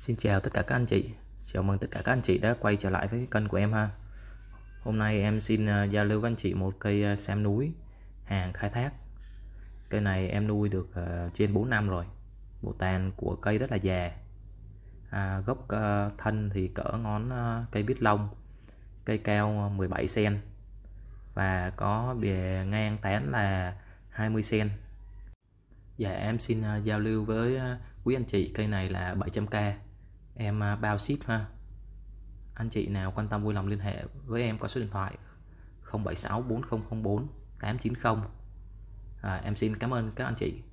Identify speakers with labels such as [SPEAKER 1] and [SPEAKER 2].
[SPEAKER 1] Xin chào tất cả các anh chị Chào mừng tất cả các anh chị đã quay trở lại với kênh của em ha Hôm nay em xin à, giao lưu với anh chị một cây à, xem núi hàng khai thác Cây này em nuôi được à, trên 4 năm rồi Bộ tàn của cây rất là già à, Gốc thân thì cỡ ngón cây bít lông Cây cao 17cm Và có bề ngang tán là 20cm Dạ em xin giao lưu với quý anh chị cây này là 700k em à, bao ship ha anh chị nào quan tâm vui lòng liên hệ với em qua số điện thoại 076 4004 890 à, em xin cảm ơn các anh chị